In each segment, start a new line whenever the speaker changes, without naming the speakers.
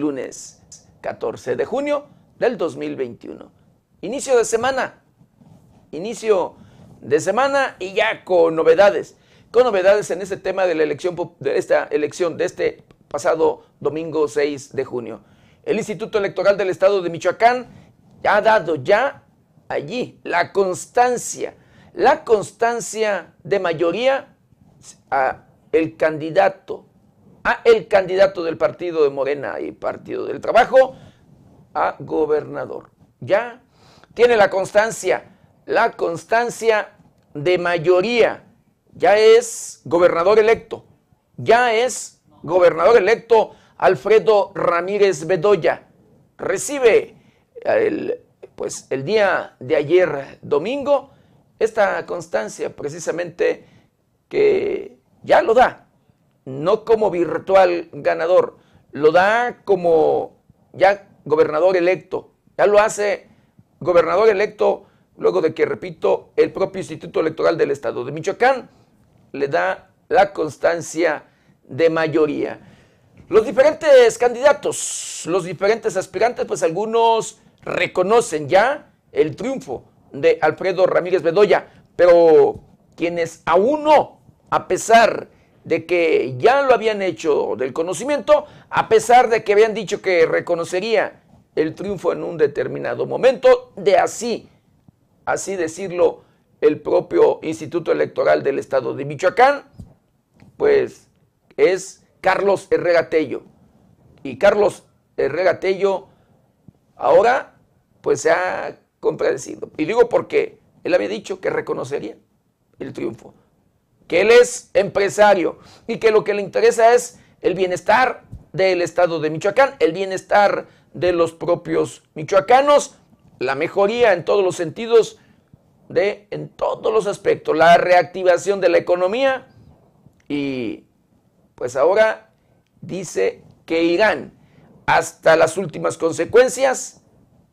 lunes 14 de junio del 2021. Inicio de semana, inicio de semana y ya con novedades, con novedades en este tema de la elección, de esta elección de este pasado domingo 6 de junio. El Instituto Electoral del Estado de Michoacán ha dado ya allí la constancia, la constancia de mayoría a el candidato a el candidato del partido de Morena y Partido del Trabajo a gobernador. Ya tiene la constancia, la constancia de mayoría. Ya es gobernador electo. Ya es gobernador electo Alfredo Ramírez Bedoya. Recibe el, pues, el día de ayer domingo esta constancia precisamente que ya lo da no como virtual ganador, lo da como ya gobernador electo, ya lo hace gobernador electo luego de que, repito, el propio Instituto Electoral del Estado de Michoacán le da la constancia de mayoría. Los diferentes candidatos, los diferentes aspirantes, pues algunos reconocen ya el triunfo de Alfredo Ramírez Bedoya, pero quienes aún no, a pesar de que ya lo habían hecho del conocimiento, a pesar de que habían dicho que reconocería el triunfo en un determinado momento, de así, así decirlo, el propio Instituto Electoral del Estado de Michoacán, pues es Carlos Herrera Y Carlos Herrera ahora pues se ha compadecido. Y digo porque él había dicho que reconocería el triunfo que él es empresario y que lo que le interesa es el bienestar del estado de Michoacán, el bienestar de los propios michoacanos, la mejoría en todos los sentidos de en todos los aspectos, la reactivación de la economía y pues ahora dice que irán hasta las últimas consecuencias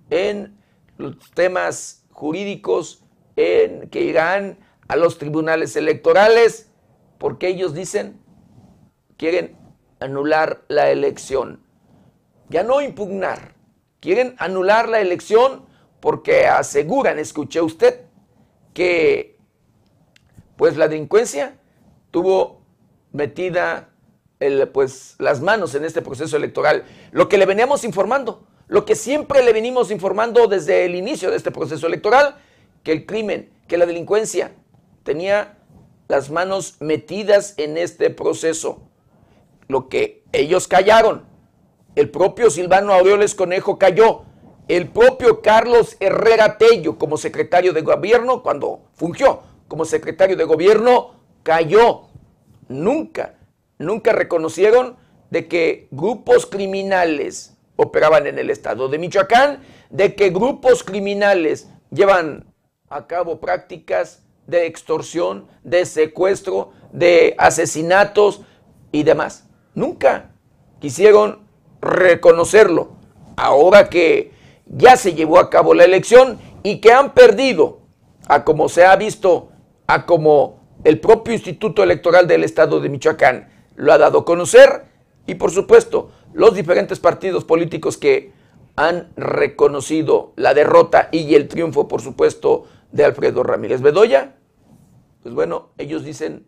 en los temas jurídicos en que irán a los tribunales electorales porque ellos dicen, quieren anular la elección. Ya no impugnar, quieren anular la elección porque aseguran, escuché usted, que pues la delincuencia tuvo metida pues las manos en este proceso electoral. Lo que le veníamos informando, lo que siempre le venimos informando desde el inicio de este proceso electoral, que el crimen, que la delincuencia, tenía las manos metidas en este proceso. Lo que ellos callaron. El propio Silvano Aureoles Conejo cayó. El propio Carlos Herrera Tello, como secretario de gobierno, cuando fungió como secretario de gobierno, cayó. Nunca, nunca reconocieron de que grupos criminales operaban en el estado de Michoacán, de que grupos criminales llevan a cabo prácticas de extorsión, de secuestro, de asesinatos y demás. Nunca quisieron reconocerlo. Ahora que ya se llevó a cabo la elección y que han perdido, a como se ha visto, a como el propio Instituto Electoral del Estado de Michoacán lo ha dado a conocer y por supuesto los diferentes partidos políticos que han reconocido la derrota y el triunfo, por supuesto, de Alfredo Ramírez Bedoya, pues bueno, ellos dicen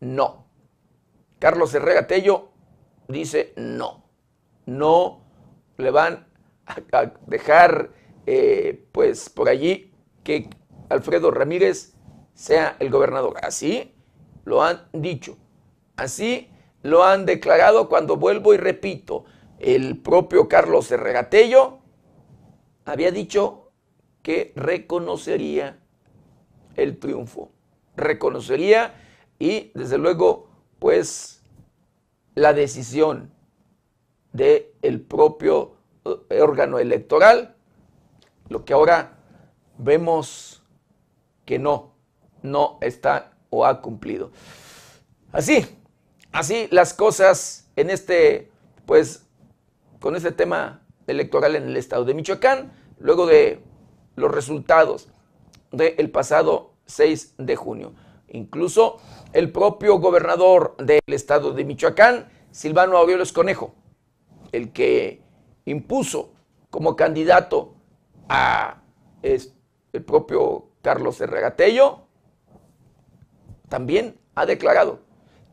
no. Carlos Herrera Tello dice no. No le van a dejar, eh, pues por allí, que Alfredo Ramírez sea el gobernador. Así lo han dicho. Así lo han declarado cuando vuelvo y repito. El propio Carlos Herrera había dicho que reconocería el triunfo reconocería y desde luego pues la decisión del el propio eh, órgano electoral, lo que ahora vemos que no, no está o ha cumplido. Así, así las cosas en este, pues, con este tema electoral en el estado de Michoacán, luego de los resultados del el pasado 6 de junio. Incluso el propio gobernador del estado de Michoacán, Silvano Aureoles Conejo, el que impuso como candidato a el propio Carlos Herragatello, también ha declarado,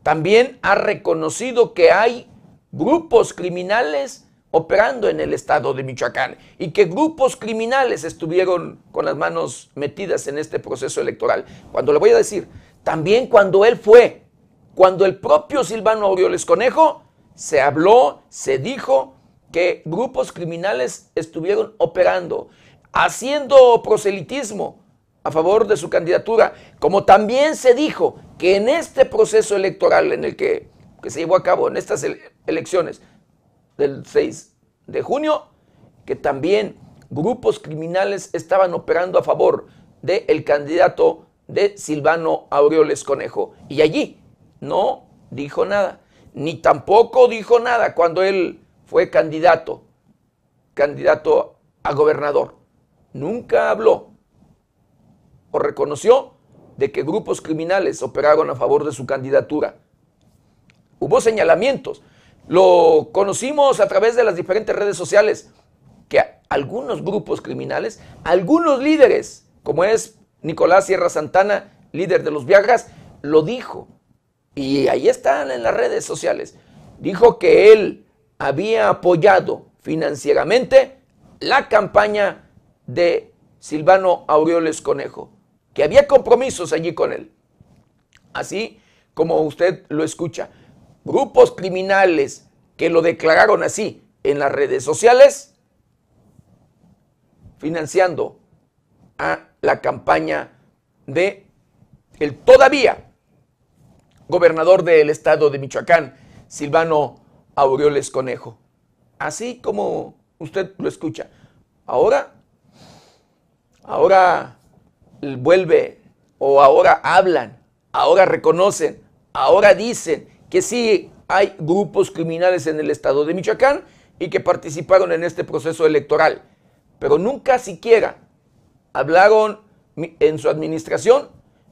también ha reconocido que hay grupos criminales operando en el estado de Michoacán y que grupos criminales estuvieron con las manos metidas en este proceso electoral. Cuando le voy a decir, también cuando él fue, cuando el propio Silvano Aureoles Conejo, se habló, se dijo que grupos criminales estuvieron operando, haciendo proselitismo a favor de su candidatura, como también se dijo que en este proceso electoral en el que, se llevó a cabo, en estas elecciones, del 6 de junio, que también grupos criminales estaban operando a favor del el candidato de Silvano Aureoles Conejo. Y allí no dijo nada, ni tampoco dijo nada cuando él fue candidato, candidato a gobernador. Nunca habló o reconoció de que grupos criminales operaron a favor de su candidatura. Hubo señalamientos, lo conocimos a través de las diferentes redes sociales, que algunos grupos criminales, algunos líderes, como es Nicolás Sierra Santana, líder de los Viagras, lo dijo. Y ahí están en las redes sociales. Dijo que él había apoyado financieramente la campaña de Silvano Aureoles Conejo, que había compromisos allí con él. Así como usted lo escucha grupos criminales que lo declararon así en las redes sociales, financiando a la campaña de el todavía gobernador del estado de Michoacán, Silvano Aureoles Conejo. Así como usted lo escucha. Ahora, ahora vuelve o ahora hablan, ahora reconocen, ahora dicen que sí hay grupos criminales en el estado de Michoacán y que participaron en este proceso electoral, pero nunca siquiera hablaron en su administración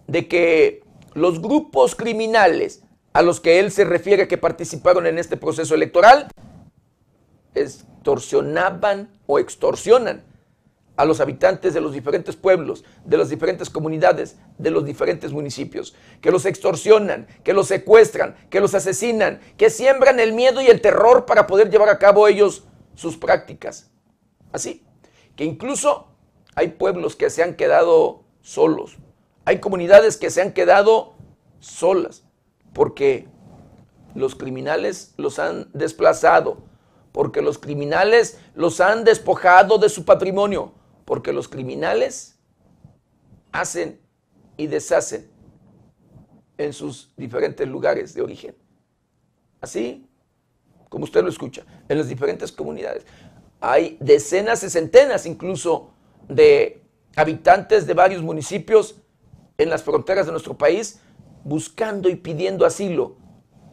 de que los grupos criminales a los que él se refiere que participaron en este proceso electoral extorsionaban o extorsionan a los habitantes de los diferentes pueblos, de las diferentes comunidades, de los diferentes municipios, que los extorsionan, que los secuestran, que los asesinan, que siembran el miedo y el terror para poder llevar a cabo ellos sus prácticas. Así que incluso hay pueblos que se han quedado solos, hay comunidades que se han quedado solas, porque los criminales los han desplazado, porque los criminales los han despojado de su patrimonio, porque los criminales hacen y deshacen en sus diferentes lugares de origen. Así como usted lo escucha, en las diferentes comunidades. Hay decenas y centenas incluso de habitantes de varios municipios en las fronteras de nuestro país buscando y pidiendo asilo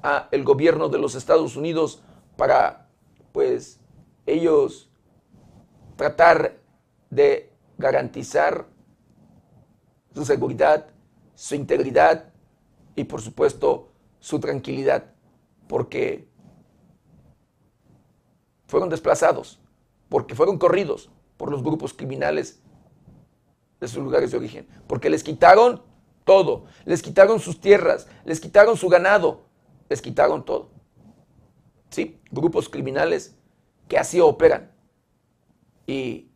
a el gobierno de los Estados Unidos para pues ellos tratar de garantizar su seguridad, su integridad y por supuesto su tranquilidad, porque fueron desplazados, porque fueron corridos por los grupos criminales de sus lugares de origen, porque les quitaron todo, les quitaron sus tierras, les quitaron su ganado, les quitaron todo. ¿Sí? Grupos criminales que así operan. Y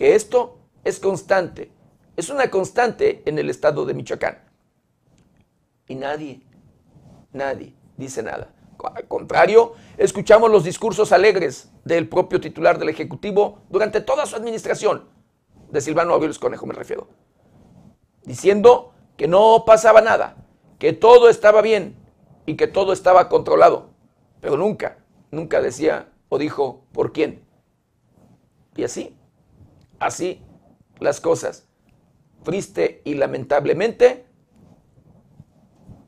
que esto es constante, es una constante en el estado de Michoacán. Y nadie, nadie dice nada. Al contrario, escuchamos los discursos alegres del propio titular del Ejecutivo durante toda su administración, de Silvano Aureoles Conejo me refiero, diciendo que no pasaba nada, que todo estaba bien y que todo estaba controlado, pero nunca, nunca decía o dijo por quién. Y así, así las cosas. Triste y lamentablemente,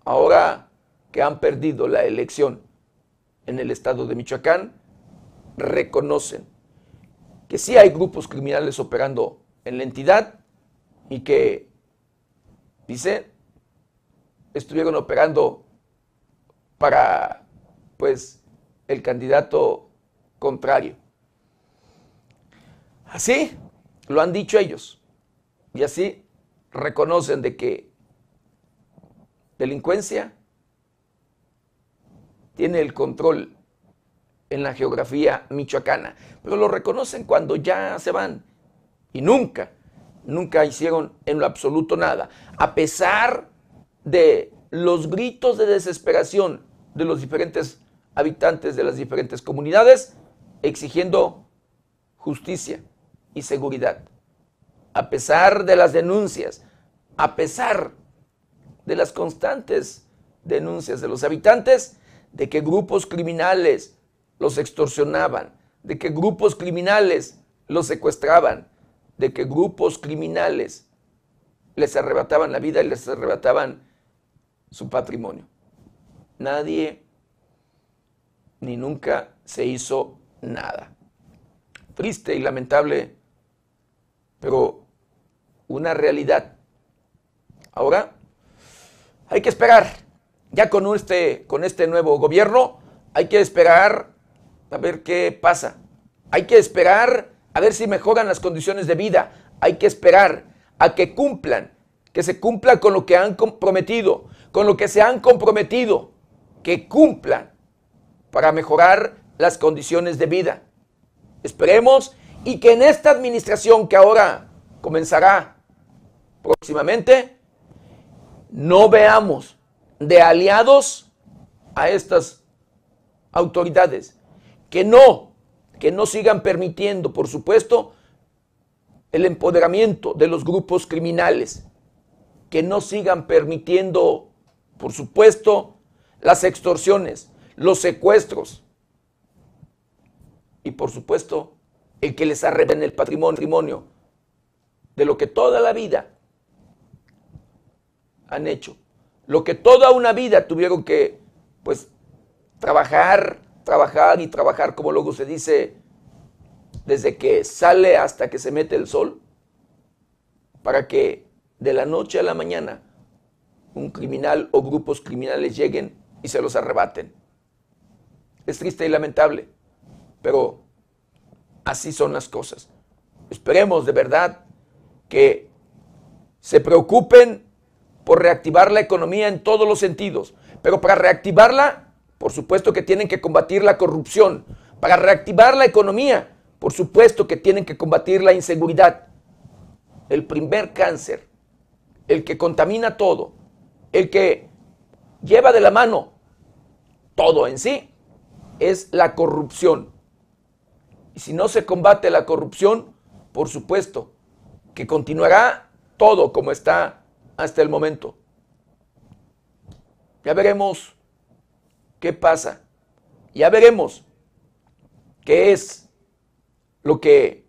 ahora que han perdido la elección en el estado de Michoacán, reconocen que sí hay grupos criminales operando en la entidad y que, dice, estuvieron operando para, pues, el candidato contrario. Así, lo han dicho ellos. Y así reconocen de que delincuencia tiene el control en la geografía michoacana, pero lo reconocen cuando ya se van y nunca, nunca hicieron en lo absoluto nada, a pesar de los gritos de desesperación de los diferentes habitantes de las diferentes comunidades exigiendo justicia y seguridad. A pesar de las denuncias, a pesar de las constantes denuncias de los habitantes de que grupos criminales los extorsionaban, de que grupos criminales los secuestraban, de que grupos criminales les arrebataban la vida y les arrebataban su patrimonio. Nadie ni nunca se hizo nada. Triste y lamentable pero una realidad. Ahora, hay que esperar. Ya con este, con este nuevo gobierno, hay que esperar a ver qué pasa. Hay que esperar a ver si mejoran las condiciones de vida. Hay que esperar a que cumplan, que se cumpla con lo que han comprometido, con lo que se han comprometido, que cumplan para mejorar las condiciones de vida. Esperemos y que en esta administración que ahora comenzará próximamente, no veamos de aliados a estas autoridades. Que no, que no sigan permitiendo, por supuesto, el empoderamiento de los grupos criminales. Que no sigan permitiendo, por supuesto, las extorsiones, los secuestros. Y por supuesto, el que les arrebene el patrimonio de lo que toda la vida han hecho, lo que toda una vida tuvieron que, pues, trabajar, trabajar y trabajar, como luego se dice, desde que sale hasta que se mete el sol, para que de la noche a la mañana un criminal o grupos criminales lleguen y se los arrebaten. Es triste y lamentable, pero Así son las cosas. Esperemos de verdad que se preocupen por reactivar la economía en todos los sentidos. Pero para reactivarla, por supuesto que tienen que combatir la corrupción. Para reactivar la economía, por supuesto que tienen que combatir la inseguridad. El primer cáncer, el que contamina todo, el que lleva de la mano todo en sí, es la corrupción. Y si no se combate la corrupción, por supuesto que continuará todo como está hasta el momento. Ya veremos qué pasa. Ya veremos qué es lo que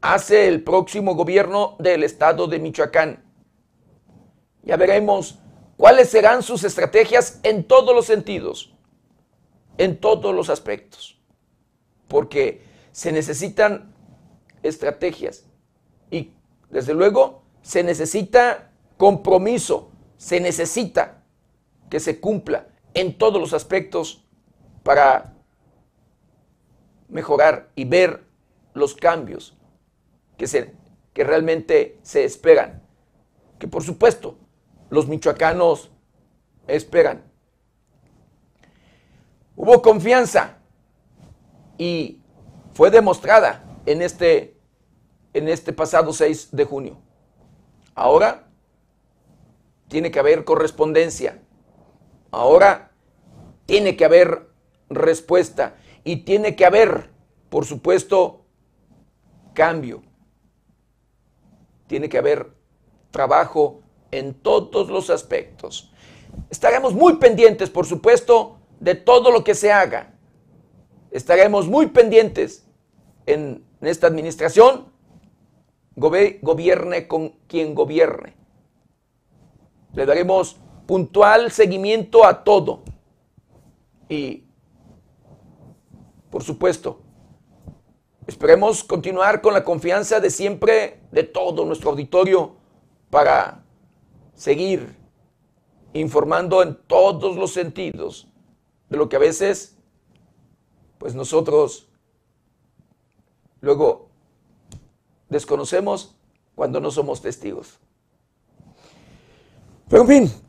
hace el próximo gobierno del estado de Michoacán. Ya veremos cuáles serán sus estrategias en todos los sentidos, en todos los aspectos porque se necesitan estrategias y desde luego se necesita compromiso, se necesita que se cumpla en todos los aspectos para mejorar y ver los cambios que, que realmente se esperan. Que por supuesto los michoacanos esperan. Hubo confianza y fue demostrada en este, en este pasado 6 de junio. Ahora tiene que haber correspondencia. Ahora tiene que haber respuesta y tiene que haber, por supuesto, cambio. Tiene que haber trabajo en todos los aspectos. Estaremos muy pendientes, por supuesto, de todo lo que se haga estaremos muy pendientes en, esta administración, gobierne con quien gobierne. Le daremos puntual seguimiento a todo. Y, por supuesto, esperemos continuar con la confianza de siempre de todo nuestro auditorio para seguir informando en todos los sentidos de lo que a veces pues nosotros luego desconocemos cuando no somos testigos. Pero en fin,